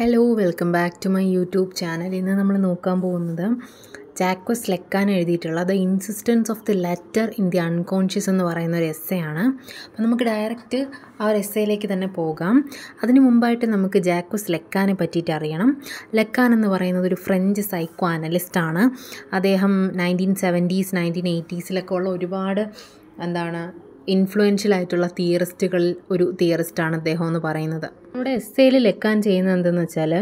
hello welcome back to my YouTube channel ഇന്ന് നമ്മൾ നോക്കാൻ പോകുന്നത് ജാക്വസ് ലെക്കാൻ എഴുതിയിട്ടുള്ള the insistence of the letter in the unconscious എന്ന് പറയുന്ന ഒരു എസ്സേ ആണ് അപ്പോൾ നമുക്ക് ഡയറക്റ്റ് ആ ഒരു എസ്സേയിലേക്ക് തന്നെ പോകാം അതിന് മുമ്പായിട്ട് നമുക്ക് ജാക്വസ് ലെക്കാനെ പറ്റിയിട്ട് അറിയണം ലെക്കാൻ എന്ന് പറയുന്നത് ഒരു ഫ്രഞ്ച് സൈക്കോ അനലിസ്റ്റ് ആണ് അദ്ദേഹം നയൻറ്റീൻ സെവൻറ്റീസ് നയൻറ്റീൻ എയ്റ്റീസിലൊക്കെ ഉള്ള ഒരുപാട് എന്താണ് ഇൻഫ്ലുവൻഷ്യൽ ആയിട്ടുള്ള തിയറിസ്റ്റുകളിൽ ഒരു തിയറിസ്റ്റാണ് അദ്ദേഹം എന്ന് പറയുന്നത് നമ്മുടെ എയിൽ ലെക്കാൻ ചെയ്യുന്നത് എന്തെന്ന് വെച്ചാൽ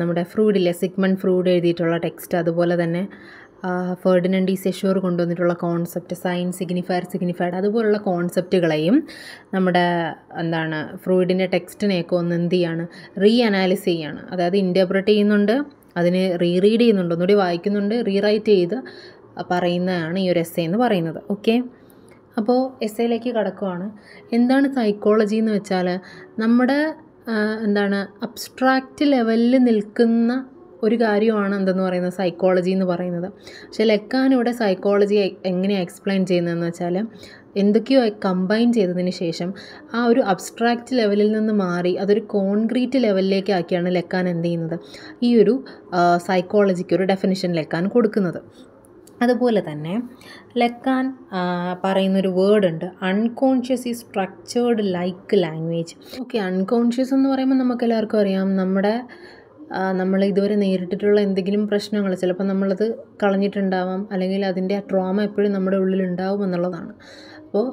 നമ്മുടെ ഫ്രൂഡിലെ സിഗ്മണ്ട് ഫ്രൂഡ് എഴുതിയിട്ടുള്ള ടെക്സ്റ്റ് അതുപോലെ തന്നെ ഫേർഡിനൻഡി ഡി സെഷൂർ കൊണ്ടുവന്നിട്ടുള്ള കോൺസെപ്റ്റ് സയൻസ് സിഗ്നിഫയർ സിഗ്നിഫൈഡ് അതുപോലുള്ള കോൺസെപ്റ്റുകളെയും നമ്മുടെ എന്താണ് ഫ്രൂയിഡിൻ്റെ ടെക്സ്റ്റിനെയൊക്കെ ഒന്ന് എന്ത് ചെയ്യാണ് റീ അനാലിസ് ചെയ്യാണ് അതായത് ഇൻ്റർപ്രറ്റ് ചെയ്യുന്നുണ്ട് അതിനെ റീഡ് ചെയ്യുന്നുണ്ട് ഒന്നുകൂടി വായിക്കുന്നുണ്ട് റീറൈറ്റ് ചെയ്ത് പറയുന്നതാണ് ഈ ഒരു എസ് എന്ന് പറയുന്നത് ഓക്കെ അപ്പോൾ എസ് എയിലേക്ക് കടക്കുവാണ് എന്താണ് സൈക്കോളജി എന്ന് വെച്ചാൽ നമ്മുടെ എന്താണ് അബ്സ്ട്രാക്റ്റ് ലെവലിൽ നിൽക്കുന്ന ഒരു കാര്യമാണ് എന്തെന്ന് പറയുന്നത് സൈക്കോളജി എന്ന് പറയുന്നത് പക്ഷേ ലെക്കാൻ ഇവിടെ സൈക്കോളജി എങ്ങനെയാണ് എക്സ്പ്ലെയിൻ ചെയ്യുന്നതെന്ന് വെച്ചാൽ എന്തൊക്കെയോ കമ്പൈൻ ചെയ്തതിന് ശേഷം ആ ഒരു അബ്സ്ട്രാക്റ്റ് ലെവലിൽ നിന്ന് മാറി അതൊരു കോൺക്രീറ്റ് ലെവലിലേക്ക് ആക്കിയാണ് ലെക്കാൻ എന്ത് ചെയ്യുന്നത് ഈ ഒരു സൈക്കോളജിക്ക് ഒരു ഡെഫിനിഷൻ ലെക്കാൻ കൊടുക്കുന്നത് അതുപോലെ തന്നെ ലക്കാൻ പറയുന്നൊരു വേർഡുണ്ട് അൺകോൺഷ്യസ് ഈ structured like language okay unconscious എന്ന് പറയുമ്പോൾ നമുക്കെല്ലാവർക്കും അറിയാം നമ്മുടെ നമ്മൾ ഇതുവരെ നേരിട്ടിട്ടുള്ള എന്തെങ്കിലും പ്രശ്നങ്ങൾ ചിലപ്പോൾ നമ്മളത് കളഞ്ഞിട്ടുണ്ടാവാം അല്ലെങ്കിൽ അതിൻ്റെ ആ ട്രോമ എപ്പോഴും നമ്മുടെ ഉള്ളിലുണ്ടാവും എന്നുള്ളതാണ് അപ്പോൾ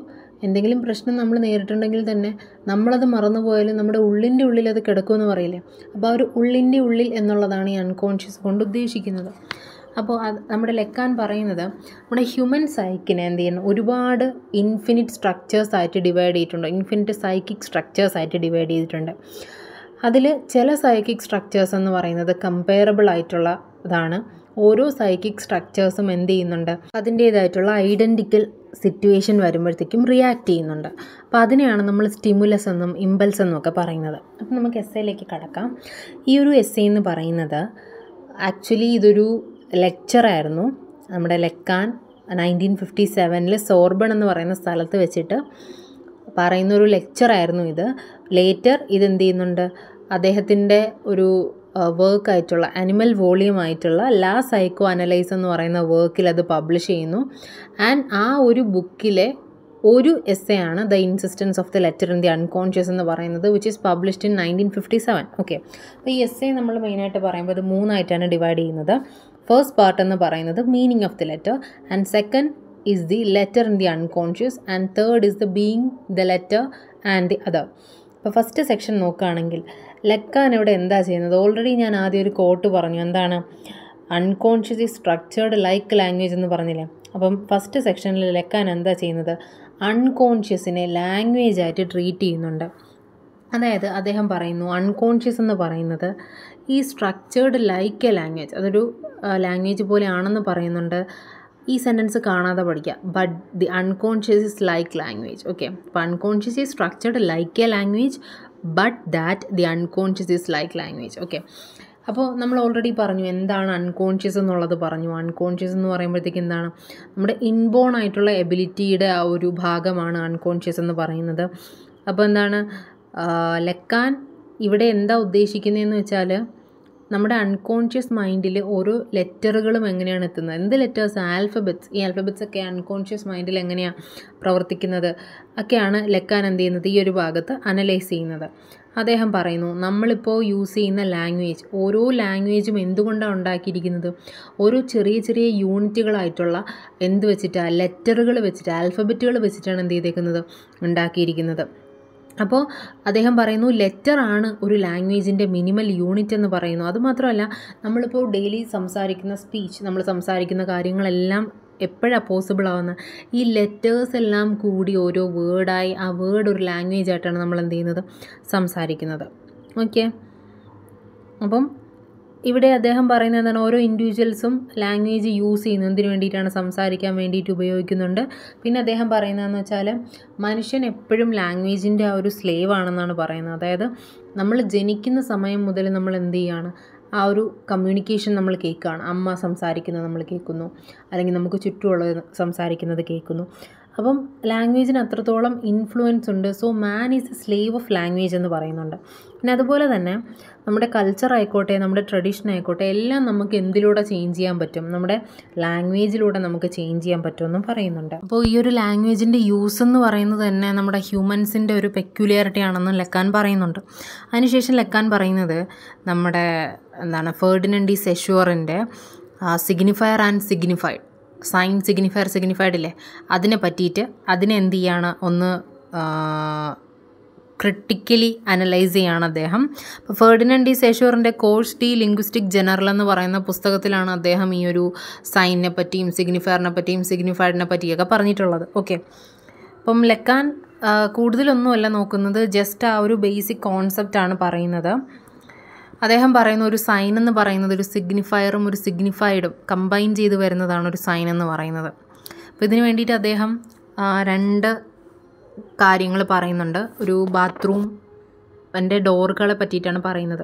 എന്തെങ്കിലും പ്രശ്നം നമ്മൾ നേരിട്ടുണ്ടെങ്കിൽ തന്നെ നമ്മളത് മറന്നുപോയാലും നമ്മുടെ ഉള്ളിൻ്റെ ഉള്ളിൽ അത് കിടക്കുമെന്ന് പറയില്ലേ അപ്പോൾ ആ ഒരു ഉള്ളിൻ്റെ ഉള്ളിൽ എന്നുള്ളതാണ് ഈ അൺകോൺഷ്യസ് കൊണ്ട് ഉദ്ദേശിക്കുന്നത് അപ്പോൾ അത് നമ്മുടെ ലെക്കാൻ പറയുന്നത് നമ്മുടെ ഹ്യൂമൻ സൈക്കിനെ എന്ത് ചെയ്യണം ഒരുപാട് ഇൻഫിനിറ്റ് സ്ട്രക്ചേഴ്സ് ആയിട്ട് ഡിവൈഡ് ചെയ്തിട്ടുണ്ട് ഇൻഫിനിറ്റ് സൈക്കിക് സ്ട്രക്ചേഴ്സ് ആയിട്ട് ഡിവൈഡ് ചെയ്തിട്ടുണ്ട് അതിൽ ചില സൈക്കിക് സ്ട്രക്ചേഴ്സ് എന്ന് പറയുന്നത് കമ്പയറബിൾ ആയിട്ടുള്ള ഇതാണ് ഓരോ സൈക്കിക് സ്ട്രക്ചേഴ്സും എന്ത് ചെയ്യുന്നുണ്ട് അതിൻ്റേതായിട്ടുള്ള ഐഡൻറ്റിക്കൽ സിറ്റുവേഷൻ വരുമ്പോഴത്തേക്കും റിയാക്ട് ചെയ്യുന്നുണ്ട് അപ്പോൾ അതിനെയാണ് നമ്മൾ സ്റ്റിമുലസ് എന്നും ഇമ്പൽസ് എന്നും ഒക്കെ പറയുന്നത് അപ്പം നമുക്ക് എസ് എയിലേക്ക് കടക്കാം ഈ ഒരു എസ് എന്ന് പറയുന്നത് ആക്ച്വലി ഇതൊരു ലെക്ചറായിരുന്നു നമ്മുടെ ലെക്കാൻ നയൻറ്റീൻ ഫിഫ്റ്റി സെവനിൽ സോർബൺ എന്ന് പറയുന്ന സ്ഥലത്ത് വെച്ചിട്ട് പറയുന്നൊരു ലെക്ചറായിരുന്നു ഇത് ലേറ്റർ ഇതെന്ത് ചെയ്യുന്നുണ്ട് അദ്ദേഹത്തിൻ്റെ ഒരു വർക്കായിട്ടുള്ള അനിമൽ വോളിയം ആയിട്ടുള്ള ലാ സൈക്കോ അനലൈസ് എന്ന് പറയുന്ന വർക്കിൽ അത് പബ്ലിഷ് ചെയ്യുന്നു ആൻഡ് ആ ഒരു ബുക്കിലെ ഒരു എസ്സേ ആണ് the insistence of the letter in the unconscious എന്ന് പറയുന്നത് which is published in nineteen fifty seven okay അപ്പോൾ ഈ എസ്സേ നമ്മൾ മെയിനായിട്ട് പറയുമ്പോൾ ഇത് മൂന്നായിട്ടാണ് ഡിവൈഡ് ചെയ്യുന്നത് ഫസ്റ്റ് പാർട്ട് എന്ന് പറയുന്നത് meaning of the letter and second is the letter in the unconscious and third is the being the letter and the other ഇപ്പോൾ ഫസ്റ്റ് സെക്ഷൻ നോക്കുകയാണെങ്കിൽ ലക്കാൻ ഇവിടെ എന്താ ചെയ്യുന്നത് ഓൾറെഡി ഞാൻ ആദ്യം ഒരു കോട്ട് പറഞ്ഞു എന്താണ് unconscious is structured like language എന്ന് പറഞ്ഞില്ലേ അപ്പം ഫസ്റ്റ് സെക്ഷനിൽ ലക്കാൻ എന്താ ചെയ്യുന്നത് അൺകോൺഷ്യസിനെ ലാംഗ്വേജായിട്ട് ട്രീറ്റ് ചെയ്യുന്നുണ്ട് അതായത് അദ്ദേഹം പറയുന്നു അൺകോൺഷ്യസ് എന്ന് പറയുന്നത് ഈ സ്ട്രക്ചേർഡ് ലൈക്ക് എ ലാംഗ്വേജ് അതൊരു ലാംഗ്വേജ് പോലെയാണെന്ന് പറയുന്നുണ്ട് ഈ സെൻറ്റൻസ് കാണാതെ പഠിക്കുക but the unconscious is like language okay അപ്പോൾ unconscious is structured like a language but that the unconscious is like language okay അപ്പോൾ നമ്മൾ ഓൾറെഡി പറഞ്ഞു എന്താണ് അൺകോൺഷ്യസ് എന്നുള്ളത് പറഞ്ഞു അൺകോൺഷ്യസ് എന്ന് പറയുമ്പോഴത്തേക്ക് എന്താണ് നമ്മുടെ ഇൻബോൺ ആയിട്ടുള്ള എബിലിറ്റിയുടെ ആ ഒരു ഭാഗമാണ് അൺകോൺഷ്യസ് എന്ന് പറയുന്നത് അപ്പോൾ എന്താണ് ലക്കാൻ ഇവിടെ എന്താ ഉദ്ദേശിക്കുന്നതെന്ന് വെച്ചാൽ നമ്മുടെ അൺകോൺഷ്യസ് മൈൻഡിൽ ഓരോ ലെറ്ററുകളും എങ്ങനെയാണ് എത്തുന്നത് എന്ത് ലെറ്റേഴ്സ് ആൽഫബറ്റ്സ് ഈ ആൽഫബെറ്റ്സ് ഒക്കെ അൺകോൺഷ്യസ് മൈൻഡിൽ എങ്ങനെയാണ് പ്രവർത്തിക്കുന്നത് ഒക്കെയാണ് ലെക്കാൻ എന്ത് ചെയ്യുന്നത് ഈ ഒരു ഭാഗത്ത് അനലൈസ് ചെയ്യുന്നത് അദ്ദേഹം പറയുന്നു നമ്മളിപ്പോൾ യൂസ് ചെയ്യുന്ന ലാംഗ്വേജ് ഓരോ ലാംഗ്വേജും എന്തുകൊണ്ടാണ് ഉണ്ടാക്കിയിരിക്കുന്നത് ഓരോ ചെറിയ ചെറിയ യൂണിറ്റുകളായിട്ടുള്ള എന്ത് വെച്ചിട്ടാണ് ലെറ്ററുകൾ വെച്ചിട്ട് ആൽഫബറ്റുകൾ വെച്ചിട്ടാണ് എന്ത് ചെയ്തേക്കുന്നത് ഉണ്ടാക്കിയിരിക്കുന്നത് അപ്പോൾ അദ്ദേഹം പറയുന്നു ലെറ്ററാണ് ഒരു ലാംഗ്വേജിൻ്റെ മിനിമൽ യൂണിറ്റ് എന്ന് പറയുന്നു അതുമാത്രമല്ല നമ്മളിപ്പോൾ ഡെയിലി സംസാരിക്കുന്ന സ്പീച്ച് നമ്മൾ സംസാരിക്കുന്ന കാര്യങ്ങളെല്ലാം എപ്പോഴാണ് പോസിബിൾ ആവുന്നത് ഈ ലെറ്റേഴ്സ് എല്ലാം കൂടി ഓരോ വേർഡായി ആ വേർഡ് ഒരു ലാംഗ്വേജ് ആയിട്ടാണ് നമ്മൾ എന്ത് ചെയ്യുന്നത് സംസാരിക്കുന്നത് ഓക്കെ അപ്പം ഇവിടെ അദ്ദേഹം പറയുന്നത് എന്താണ് ഓരോ ഇൻഡിവിജ്വൽസും ലാംഗ്വേജ് യൂസ് ചെയ്യുന്നു എന്തിനു വേണ്ടിയിട്ടാണ് സംസാരിക്കാൻ വേണ്ടിയിട്ട് ഉപയോഗിക്കുന്നുണ്ട് പിന്നെ അദ്ദേഹം പറയുന്നതെന്ന് വെച്ചാൽ മനുഷ്യൻ എപ്പോഴും ലാംഗ്വേജിൻ്റെ ആ ഒരു സ്ലേവ് ആണെന്നാണ് പറയുന്നത് അതായത് നമ്മൾ ജനിക്കുന്ന സമയം മുതൽ നമ്മൾ എന്ത് ചെയ്യുകയാണ് ആ ഒരു കമ്മ്യൂണിക്കേഷൻ നമ്മൾ കേൾക്കുകയാണ് അമ്മ സംസാരിക്കുന്നത് നമ്മൾ കേൾക്കുന്നു അല്ലെങ്കിൽ നമുക്ക് ചുറ്റുമുള്ളത് സംസാരിക്കുന്നത് കേൾക്കുന്നു അപ്പം ലാംഗ്വേജിന് അത്രത്തോളം ഇൻഫ്ലുവൻസ് ഉണ്ട് so man is a slave of language എന്ന് പറയുന്നുണ്ട് പിന്നെ അതുപോലെ തന്നെ നമ്മുടെ കൾച്ചർ ആയിക്കോട്ടെ നമ്മുടെ ട്രഡീഷൻ ആയിക്കോട്ടെ എല്ലാം നമുക്ക് എന്തിലൂടെ ചേഞ്ച് ചെയ്യാൻ പറ്റും നമ്മുടെ ലാംഗ്വേജിലൂടെ നമുക്ക് ചേഞ്ച് ചെയ്യാൻ പറ്റുമെന്നും പറയുന്നുണ്ട് അപ്പോൾ ഈ ഒരു ലാംഗ്വേജിൻ്റെ യൂസ് എന്ന് പറയുന്നത് തന്നെ നമ്മുടെ ഹ്യൂമൻസിൻ്റെ ഒരു പെക്യുലിയാരിറ്റി ആണെന്ന് ലക്കാൻ പറയുന്നുണ്ട് അതിനുശേഷം ലക്കാൻ പറയുന്നത് നമ്മുടെ എന്താണ് ഫേർഡിനൻഡി സെഷ്യൂറിൻ്റെ signifier and signified sign signifier signified ഇല്ലേ അതിനെ പറ്റിയിട്ട് അതിനെ എന്ത് ചെയ്യാണ് ഒന്ന് ക്രിട്ടിക്കലി അനലൈസ് ചെയ്യാണ് അദ്ദേഹം അപ്പോൾ ഫേർഡിനൻഡ് ഡി സേഷൂറിൻ്റെ കോഴ്സ് ഡി ലിംഗ്വിസ്റ്റിക് ജനറൽ എന്ന് പറയുന്ന പുസ്തകത്തിലാണ് അദ്ദേഹം ഈ ഒരു സൈനിനെ പറ്റിയും സിഗ്നിഫയറിനെ പറ്റിയും സിഗ്നിഫൈഡിനെ പറ്റിയൊക്കെ പറഞ്ഞിട്ടുള്ളത് ഓക്കെ അപ്പം ലെക്കാൻ കൂടുതലൊന്നുമല്ല നോക്കുന്നത് ജസ്റ്റ് ആ ഒരു ബേസിക് കോൺസെപ്റ്റാണ് പറയുന്നത് അദ്ദേഹം പറയുന്ന ഒരു സൈൻ എന്ന് പറയുന്നത് ഒരു സിഗ്നിഫയറും ഒരു സിഗ്നിഫൈഡും കമ്പൈൻ ചെയ്ത് വരുന്നതാണ് ഒരു സൈൻ എന്ന് പറയുന്നത് അപ്പോൾ ഇതിന് വേണ്ടിയിട്ട് അദ്ദേഹം രണ്ട് കാര്യങ്ങൾ പറയുന്നുണ്ട് ഒരു ബാത്റൂം എൻ്റെ ഡോറുകളെ പറ്റിയിട്ടാണ് പറയുന്നത്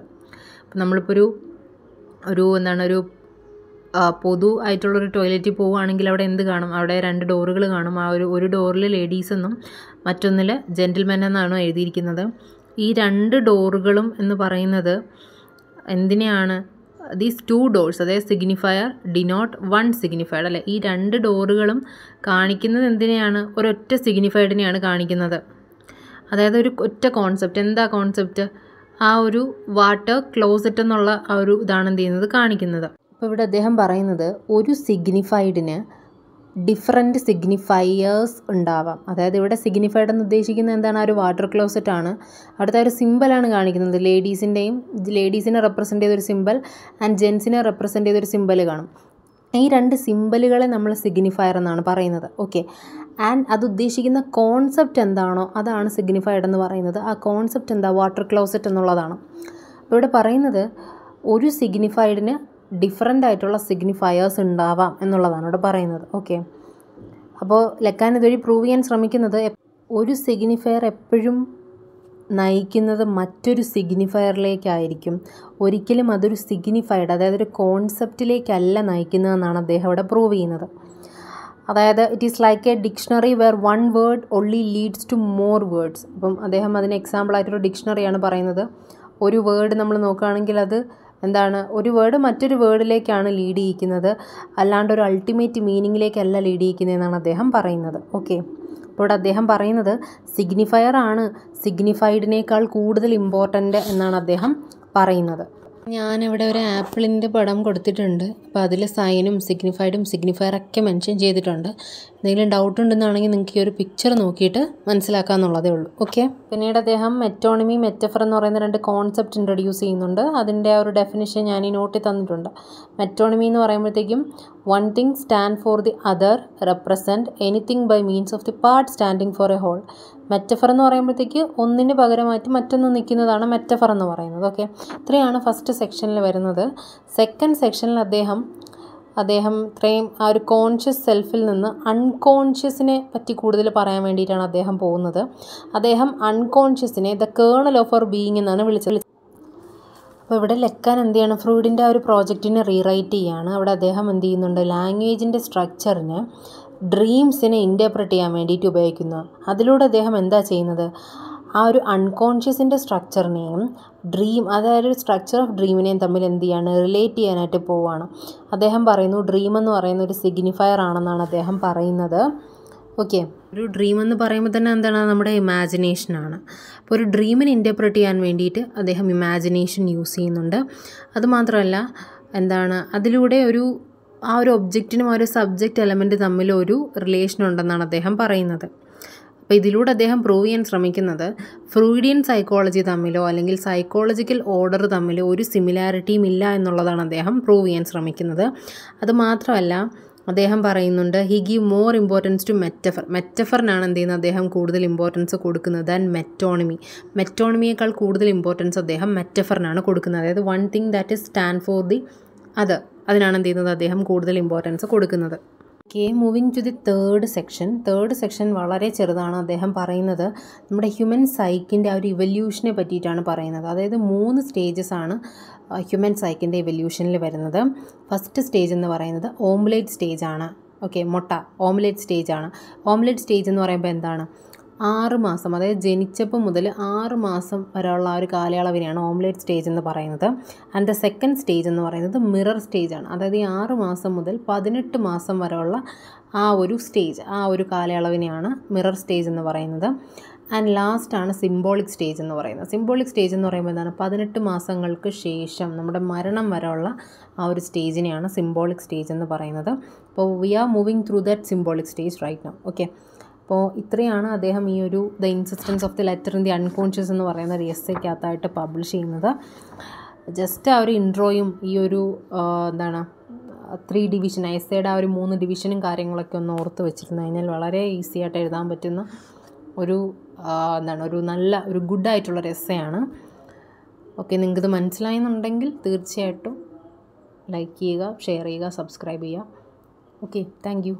അപ്പം നമ്മളിപ്പോൾ ഒരു ഒരു എന്താണ് ഒരു പൊതു ആയിട്ടുള്ളൊരു ടോയ്ലറ്റിൽ പോവുകയാണെങ്കിൽ അവിടെ എന്ത് കാണും അവിടെ രണ്ട് ഡോറുകൾ കാണും ആ ഒരു ഒരു ഡോറിൽ ലേഡീസ് എന്നും മറ്റൊന്നിൽ ജെൻറ്റിൽമെൻ എന്നാണ് എഴുതിയിരിക്കുന്നത് ഈ രണ്ട് ഡോറുകളും എന്ന് പറയുന്നത് എന്തിനെയാണ് ദീസ് ടു ഡോർസ് അതായത് സിഗ്നിഫയർ ഡിനോട്ട് വൺ സിഗ്നിഫൈഡ് അല്ലേ ഈ രണ്ട് ഡോറുകളും കാണിക്കുന്നത് എന്തിനെയാണ് ഒരൊറ്റ സിഗ്നിഫൈഡിനെയാണ് കാണിക്കുന്നത് അതായത് ഒരു ഒറ്റ കോൺസെപ്റ്റ് എന്താ കോൺസെപ്റ്റ് ആ ഒരു വാട്ടർ ക്ലോസറ്റ് എന്നുള്ള ആ ഒരു ഇതാണ് എന്ത് ചെയ്യുന്നത് കാണിക്കുന്നത് അപ്പോൾ ഇവിടെ അദ്ദേഹം പറയുന്നത് ഒരു സിഗ്നിഫൈഡിന് ഡിഫറെൻറ്റ് സിഗ്നിഫയേഴ്സ് ഉണ്ടാവാം അതായത് ഇവിടെ സിഗ്നിഫൈഡ് എന്ന് ഉദ്ദേശിക്കുന്നത് എന്താണ് ആ ഒരു വാട്ടർ ക്ലോസറ്റ് ആണ് അടുത്ത ഒരു സിമ്പിളാണ് കാണിക്കുന്നത് ലേഡീസിൻ്റെയും ലേഡീസിനെ റെപ്രസെൻ്റ് ചെയ്തൊരു സിമ്പിൾ ആൻഡ് ജെൻസിനെ റെപ്രസെൻ്റ് ചെയ്തൊരു സിമ്പിൾ കാണും ഈ രണ്ട് സിമ്പിളുകളെ നമ്മൾ സിഗ്നിഫയർ എന്നാണ് പറയുന്നത് ഓക്കെ ആൻഡ് അത് ഉദ്ദേശിക്കുന്ന കോൺസെപ്റ്റ് എന്താണോ അതാണ് സിഗ്നിഫൈഡ് എന്ന് പറയുന്നത് ആ കോൺസെപ്റ്റ് എന്താ വാട്ടർ ക്ലോസറ്റ് എന്നുള്ളതാണ് അപ്പോൾ ഇവിടെ പറയുന്നത് ഒരു സിഗ്നിഫൈഡിന് ഡിഫറെൻ്റ് ആയിട്ടുള്ള സിഗ്നിഫയേഴ്സ് ഉണ്ടാവാം എന്നുള്ളതാണ് ഇവിടെ പറയുന്നത് ഓക്കെ അപ്പോൾ ലക്കാൻ ഇതുവഴി പ്രൂവ് ചെയ്യാൻ ശ്രമിക്കുന്നത് ഒരു സിഗ്നിഫയർ എപ്പോഴും നയിക്കുന്നത് മറ്റൊരു സിഗ്നിഫയറിലേക്കായിരിക്കും ഒരിക്കലും അതൊരു സിഗ്നിഫൈഡ് അതായത് ഒരു കോൺസെപ്റ്റിലേക്കല്ല നയിക്കുന്നതെന്നാണ് അദ്ദേഹം ഇവിടെ പ്രൂവ് ചെയ്യുന്നത് അതായത് it is like a dictionary where one word only leads to more words അപ്പം അദ്ദേഹം അതിന് എക്സാമ്പിളായിട്ടൊരു ഡിക്ഷണറിയാണ് പറയുന്നത് ഒരു വേർഡ് നമ്മൾ നോക്കുകയാണെങ്കിൽ അത് എന്താണ് ഒരു വേർഡ് മറ്റൊരു വേർഡിലേക്കാണ് ലീഡ് ചെയ്യിക്കുന്നത് അല്ലാണ്ട് ഒരു അൾട്ടിമേറ്റ് മീനിങ്ങിലേക്കല്ല ലീഡ് ചെയ്യിക്കുന്നതെന്നാണ് അദ്ദേഹം പറയുന്നത് ഓക്കെ അപ്പോൾ ഇവിടെ അദ്ദേഹം പറയുന്നത് സിഗ്നിഫയർ ആണ് സിഗ്നിഫൈഡിനേക്കാൾ കൂടുതൽ ഇമ്പോർട്ടൻ്റ് എന്നാണ് അദ്ദേഹം പറയുന്നത് ഞാനിവിടെ ഒരു ആപ്പിളിൻ്റെ പടം കൊടുത്തിട്ടുണ്ട് അപ്പോൾ അതിൽ സൈനും സിഗ്നിഫൈഡും സിഗ്നിഫയറൊക്കെ മെൻഷൻ ചെയ്തിട്ടുണ്ട് എന്തെങ്കിലും ഡൗട്ട് ഉണ്ടെന്നാണെങ്കിൽ നിങ്ങൾക്ക് ഈ ഒരു പിക്ചർ നോക്കിയിട്ട് മനസ്സിലാക്കാന്നുള്ളതേ ഉള്ളൂ ഓക്കെ പിന്നീട് അദ്ദേഹം മെറ്റോണമി മെറ്റഫർ എന്ന് പറയുന്ന രണ്ട് കോൺസെപ്റ്റ് ഇൻട്രൊഡ്യൂസ് ചെയ്യുന്നുണ്ട് അതിൻ്റെ ആ ഒരു ഡെഫിനിഷൻ ഞാൻ ഈ നോട്ടിൽ തന്നിട്ടുണ്ട് മെറ്റോണമി എന്ന് പറയുമ്പോഴത്തേക്കും one thing stand for the other represent anything by means of the part standing for a whole metaphor എന്ന് പറയുമ്പോഴത്തേക്ക് ഒന്നിന് പകരമായിട്ട് മറ്റൊന്ന് നിൽക്കുന്നതാണ് മെറ്റഫർ എന്ന് പറയുന്നത് ഓക്കെ ഇത്രയാണ് ഫസ്റ്റ് സെക്ഷനിൽ വരുന്നത് സെക്കൻഡ് സെക്ഷനിൽ അദ്ദേഹം അദ്ദേഹം ഇത്രയും ആ ഒരു കോൺഷ്യസ് സെൽഫിൽ നിന്ന് അൺകോൺഷ്യസിനെ പറ്റി കൂടുതൽ പറയാൻ വേണ്ടിയിട്ടാണ് അദ്ദേഹം പോകുന്നത് അദ്ദേഹം അൺകോൺഷ്യസിനെ the kernel of our being എന്നാണ് വിളിച്ചത് അപ്പോൾ ഇവിടെ ലെക്കാൻ എന്ത് ചെയ്യണം ഫ്രൂഡിൻ്റെ ആ ഒരു പ്രോജക്റ്റിനെ റീറൈറ്റ് ചെയ്യുകയാണ് അവിടെ അദ്ദേഹം എന്ത് ചെയ്യുന്നുണ്ട് ലാംഗ്വേജിൻ്റെ സ്ട്രക്ചറിന് ഡ്രീംസിനെ ഇൻ്റർപ്രറ്റ് ചെയ്യാൻ വേണ്ടിയിട്ട് ഉപയോഗിക്കുന്നു അതിലൂടെ അദ്ദേഹം എന്താ ചെയ്യുന്നത് ആ ഒരു അൺകോൺഷ്യസിൻ്റെ സ്ട്രക്ചറിനെയും ഡ്രീം അതായത് ഒരു സ്ട്രക്ചർ ഓഫ് ഡ്രീമിനെയും തമ്മിൽ എന്ത് ചെയ്യാണ് റിലേറ്റ് ചെയ്യാനായിട്ട് പോവുകയാണ് അദ്ദേഹം പറയുന്നു ഡ്രീം എന്ന് പറയുന്ന ഒരു സിഗ്നിഫയർ ആണെന്നാണ് അദ്ദേഹം പറയുന്നത് ഓക്കെ ഒരു ഡ്രീം എന്ന് പറയുമ്പോൾ തന്നെ എന്താണ് നമ്മുടെ ഇമാജിനേഷനാണ് അപ്പോൾ ഒരു ഡ്രീമിന് ഇൻ്റർപ്രറ്റ് ചെയ്യാൻ വേണ്ടിയിട്ട് അദ്ദേഹം ഇമാജിനേഷൻ യൂസ് ചെയ്യുന്നുണ്ട് അതുമാത്രമല്ല എന്താണ് അതിലൂടെ ഒരു ആ ഒരു ഒബ്ജക്റ്റിനും ആ ഒരു സബ്ജക്റ്റ് എലമെൻറ്റ് തമ്മിൽ ഒരു റിലേഷൻ ഉണ്ടെന്നാണ് അദ്ദേഹം പറയുന്നത് അപ്പോൾ ഇതിലൂടെ അദ്ദേഹം പ്രൂവ് ചെയ്യാൻ ശ്രമിക്കുന്നത് ഫ്രൂയിഡിയൻ സൈക്കോളജി തമ്മിലോ അല്ലെങ്കിൽ സൈക്കോളജിക്കൽ ഓർഡർ തമ്മിലോ ഒരു സിമിലാരിറ്റിയും ഇല്ല എന്നുള്ളതാണ് അദ്ദേഹം പ്രൂവ് ചെയ്യാൻ ശ്രമിക്കുന്നത് അതുമാത്രമല്ല അദ്ദേഹം പറയുന്നുണ്ട് he give more importance to metaphor മെറ്റഫറിനാണ് എന്ത് ചെയ്യുന്നത് അദ്ദേഹം കൂടുതൽ ഇമ്പോർട്ടൻസ് കൊടുക്കുന്നത് ദാൻ മെറ്റോണമി മെറ്റോണമിയേക്കാൾ കൂടുതൽ ഇമ്പോർട്ടൻസ് അദ്ദേഹം മെറ്റഫറിനാണ് കൊടുക്കുന്നത് അതായത് one thing that is stand for the അത് അതിനാണ് എന്ത് ചെയ്യുന്നത് അദ്ദേഹം കൂടുതൽ ഇമ്പോർട്ടൻസ് കൊടുക്കുന്നത് okay moving to the third section third section വളരെ ചെറുതാണ് അദ്ദേഹം പറയുന്നത് നമ്മുടെ ഹ്യൂമൻ സൈക്കിൻ്റെ ആ ഒരു ഇവല്യൂഷനെ പറ്റിയിട്ടാണ് പറയുന്നത് അതായത് മൂന്ന് സ്റ്റേജസ് ആണ് ഹ്യൂമൻ സൈക്കിൻ്റെ ഇവല്യൂഷനിൽ വരുന്നത് ഫസ്റ്റ് സ്റ്റേജ് എന്ന് പറയുന്നത് ഓംലേറ്റ് സ്റ്റേജ് ആണ് ഓക്കെ മുട്ട ഓംലേറ്റ് സ്റ്റേജ് ആണ് ഓംലേറ്റ് സ്റ്റേജ് എന്ന് പറയുമ്പോൾ എന്താണ് ആറ് മാസം അതായത് ജനിച്ചപ്പോൾ മുതൽ ആറ് മാസം വരെയുള്ള ആ ഒരു കാലയളവിനെയാണ് ഓംലേറ്റ് സ്റ്റേജ് എന്ന് പറയുന്നത് ആൻഡ് ദ സെക്കൻഡ് സ്റ്റേജ് എന്ന് പറയുന്നത് മിറർ സ്റ്റേജാണ് അതായത് ഈ ആറ് മാസം മുതൽ പതിനെട്ട് മാസം വരെയുള്ള ആ ഒരു സ്റ്റേജ് ആ ഒരു കാലയളവിനെയാണ് മിറർ സ്റ്റേജ് എന്ന് പറയുന്നത് ആൻഡ് ലാസ്റ്റാണ് സിംബോളിക് സ്റ്റേജ് എന്ന് പറയുന്നത് സിംബോളിക് സ്റ്റേജ് എന്ന് പറയുമ്പോൾ എന്താണ് പതിനെട്ട് മാസങ്ങൾക്ക് ശേഷം നമ്മുടെ മരണം വരെയുള്ള ആ ഒരു സ്റ്റേജിനെയാണ് സിംബോളിക് സ്റ്റേജ് എന്ന് പറയുന്നത് അപ്പോൾ we are moving through that symbolic stage right now okay അപ്പോൾ ഇത്രയാണ് അദ്ദേഹം ഈ ഒരു the insistence of the letter in the unconscious എന്ന് പറയുന്ന ഒരു എക്കകത്തായിട്ട് പബ്ലിഷ് ചെയ്യുന്നത് ജസ്റ്റ് ആ ഒരു ഇൻട്രോയും ഈ ഒരു എന്താണ് ത്രീ ഡിവിഷൻ എസ്സേയുടെ ആ ഒരു മൂന്ന് ഡിവിഷനും കാര്യങ്ങളൊക്കെ ഒന്ന് ഓർത്ത് വെച്ചിരുന്നു കഴിഞ്ഞാൽ വളരെ ഈസി ആയിട്ട് എഴുതാൻ പറ്റുന്ന ഒരു എന്താണ് ഒരു നല്ല ഒരു ഗുഡായിട്ടുള്ളൊരു എസ്സേയാണ് ഓക്കെ നിങ്ങൾക്കിത് മനസ്സിലായെന്നുണ്ടെങ്കിൽ തീർച്ചയായിട്ടും ലൈക്ക് ചെയ്യുക ഷെയർ ചെയ്യുക സബ്സ്ക്രൈബ് ചെയ്യുക ഓക്കെ താങ്ക്